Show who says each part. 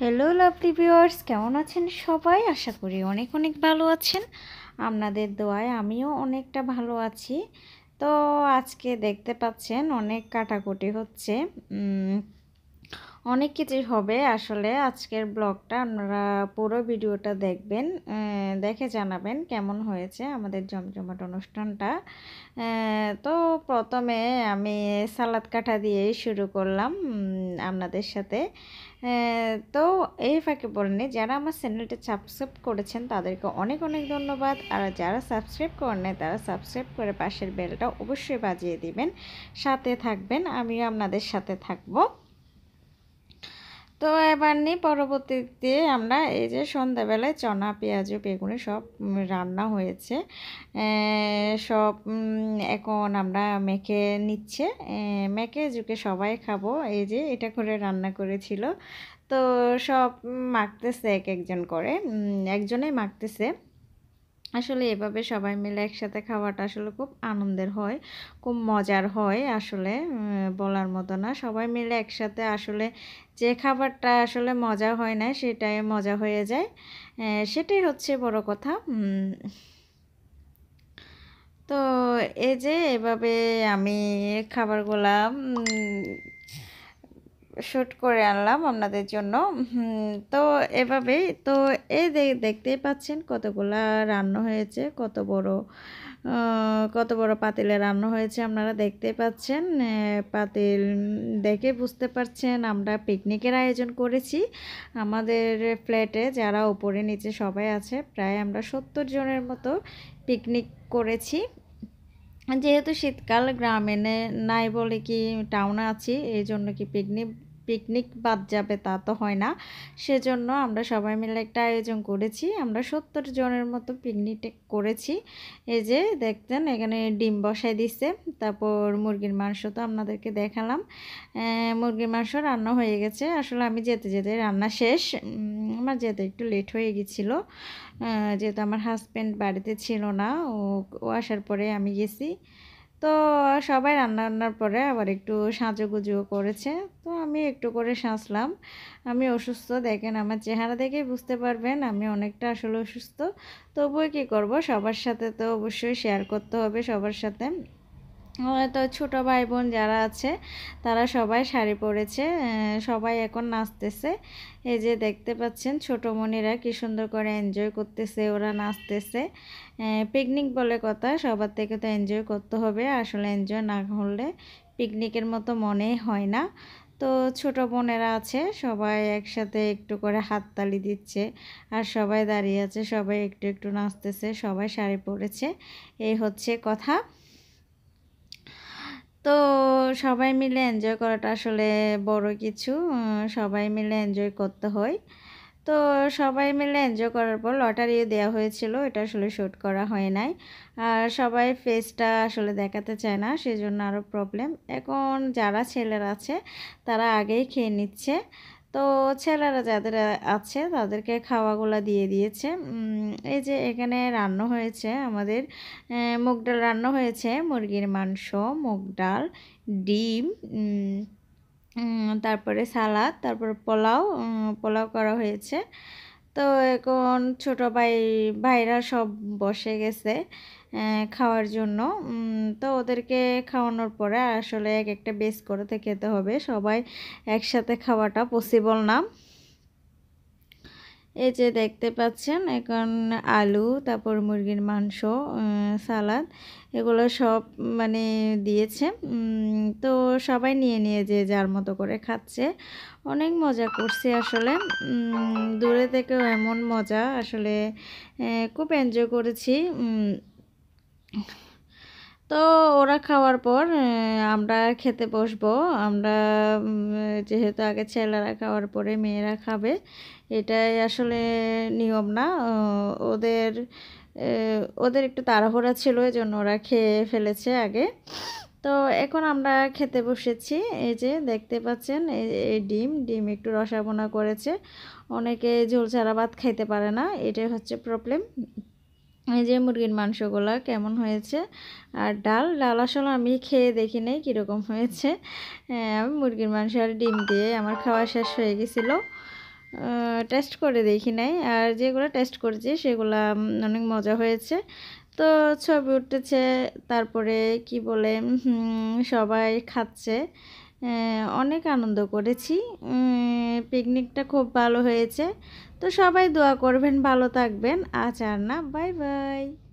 Speaker 1: hello lovely viewers কেমন আছেন সবাই আশা করি অনেক অনেক ভালো আছেন আপনাদের দোয়ায় আমিও অনেকটা ভালো আছি তো আজকে দেখতে পাচ্ছেন অনেক কাটাকুটি হচ্ছে অনেক কিছুই হবে আসলে আজকের ব্লগটা আপনারা পুরো ভিডিওটা দেখবেন দেখে জানাবেন কেমন হয়েছে আমাদের জমজমাট অনুষ্ঠানটা তো প্রথমে আমি সালাদ কাটা দিয়েই শুরু করলাম আপনাদের সাথে তো এই ফাঁকে বলেনি যারা আমার চ্যানেলটা সাবস্ক্রাইব করেছেন তাদেরকে অনেক অনেক ধন্যবাদ আর যারা সাবস্ক্রাইব করেন তারা সাবস্ক্রাইব করে পাশের বেলটা অবশ্যই বাজিয়ে দিবেন সাথে থাকবেন আমিও আপনাদের সাথে থাকবো তো এবার নিয়ে পরবর্তীতে আমরা এই যে সন্ধ্যাবেলায় চনা পেঁয়াজ বেগুনে সব রান্না হয়েছে সব এখন আমরা মেখে নিচ্ছে মেখে যুগে সবাই খাবো এই যে এটা করে রান্না করেছিল তো সব মাখতেছে এক একজন করে একজনে মাখতেছে আসলে এভাবে সবাই মিলে একসাথে খাওয়াটা আসলে খুব আনন্দের হয় খুব মজার হয় আসলে বলার মতো না সবাই মিলে একসাথে আসলে যে খাবারটা আসলে মজা হয় না সেটাই মজা হয়ে যায় সেটাই হচ্ছে বড় কথা তো এই যে এভাবে আমি খাবারগুলা শ্যুট করে আনলাম আপনাদের জন্য তো এভাবেই তো এই দেখতেই পাচ্ছেন কতগুলা রান্না হয়েছে কত বড় কত বড় পাতিলে রান্না হয়েছে আপনারা দেখতে পাচ্ছেন পাতিল দেখে বুঝতে পারছেন আমরা পিকনিকের আয়োজন করেছি আমাদের ফ্ল্যাটে যারা উপরে নিচে সবাই আছে প্রায় আমরা সত্তর জনের মতো পিকনিক করেছি যেহেতু শীতকাল গ্রামে নাই বলে কি টাউনে আছি এই জন্য কি পিকনিক পিকনিক বাদ যাবে তা তো হয় না সেজন্য আমরা সবাই মিলে একটা আয়োজন করেছি আমরা সত্তর জনের মতো পিকনিক করেছি এই যে দেখতেন এখানে ডিম বসাই দিছে তারপর মুরগির মাংস তো আপনাদেরকে দেখালাম মুরগির মাংস রান্না হয়ে গেছে আসলে আমি যেতে যেতে রান্না শেষ আমার যেতে একটু লেট হয়ে গেছিল যেহেতু আমার হাজব্যান্ড বাড়িতে ছিল না ও আসার পরে আমি গেছি তো সবাই রান্না রান্নার পরে আবার একটু সাজুগুজুও করেছে তো আমি একটু করে সাঁচলাম আমি অসুস্থ দেখেন আমার চেহারা দেখেই বুঝতে পারবেন আমি অনেকটা আসলে অসুস্থ তবুও কী করব সবার সাথে তো অবশ্যই শেয়ার করতে হবে সবার সাথে তো ছোটো ভাই বোন যারা আছে তারা সবাই শাড়ি পরেছে সবাই এখন নাচতেছে এই যে দেখতে পাচ্ছেন ছোটো মনিরা কী সুন্দর করে এনজয় করতেছে ওরা নাচতেছে পিকনিক বলে কথা সবার থেকে তো এনজয় করতে হবে আসলে এনজয় না করলে পিকনিকের মতো মনে হয় না তো ছোট বোনেরা আছে সবাই একসাথে একটু করে হাততালি দিচ্ছে আর সবাই দাঁড়িয়ে আছে সবাই একটু একটু নাচতেছে সবাই শাড়ি পরেছে এই হচ্ছে কথা তো সবাই মিলে এনজয় করাটা আসলে বড় কিছু সবাই মিলে এনজয় করতে হয় তো সবাই মিলে এনজয় করার পর লটারিও দেওয়া হয়েছিল এটা আসলে শ্যুট করা হয় নাই আর সবাই ফেসটা আসলে দেখাতে চায় না সেজন্য আরও প্রবলেম এখন যারা ছেলেরা আছে তারা আগেই খেয়ে নিচ্ছে তো ছেলেরা যাদের আছে তাদেরকে খাওয়াগুলো দিয়ে দিয়েছে এই যে এখানে রান্না হয়েছে আমাদের মুগ ডাল রান্না হয়েছে মুরগির মাংস মুগ ডাল ডিম তারপরে সালাদ তারপর পোলাও পোলাও করা হয়েছে তো এখন ছোট ভাই ভাইরা সব বসে গেছে খাওয়ার জন্য তো ওদেরকে খাওয়ানোর পরে আসলে এক একটা বেস করে খেতে হবে সবাই একসাথে খাওয়াটা পসিবল না এই যে দেখতে পাচ্ছেন এখন আলু তারপর মুরগির মাংস সালাদ এগুলো সব মানে দিয়েছে তো সবাই নিয়ে নিয়ে যে যার মতো করে খাচ্ছে অনেক মজা করছে আসলে দূরে থেকেও এমন মজা আসলে খুব এনজয় করেছি তো ওরা খাওয়ার পর আমরা খেতে বসবো আমরা যেহেতু আগে ছেলেরা খাওয়ার পরে মেয়েরা খাবে এটাই আসলে নিয়ম না ওদের ওদের একটু তাড়াহুড়া ছিল এই জন্য ওরা খেয়ে ফেলেছে আগে তো এখন আমরা খেতে বসেছি এই যে দেখতে পাচ্ছেন এই ডিম ডিম একটু রসাবনা করেছে অনেকে ঝোল ছাড়া ভাত খাইতে পারে না এটাই হচ্ছে প্রবলেম এই যে মুরগির মাংসগুলো কেমন হয়েছে আর ডাল ডাল আসলে আমি খেয়ে দেখি নাই কীরকম হয়েছে হ্যাঁ, আমি মুরগির মাংস আর ডিম দিয়ে আমার খাওয়া শেষ হয়ে গেছিলো টেস্ট করে দেখি নাই আর যেগুলো টেস্ট করেছি সেগুলো অনেক মজা হয়েছে তো ছবি উঠতেছে তারপরে কি বলে সবাই খাচ্ছে অনেক আনন্দ করেছি পিকনিকটা খুব ভালো হয়েছে তো সবাই দোয়া করবেন ভালো থাকবেন আচার আর না বাই বাই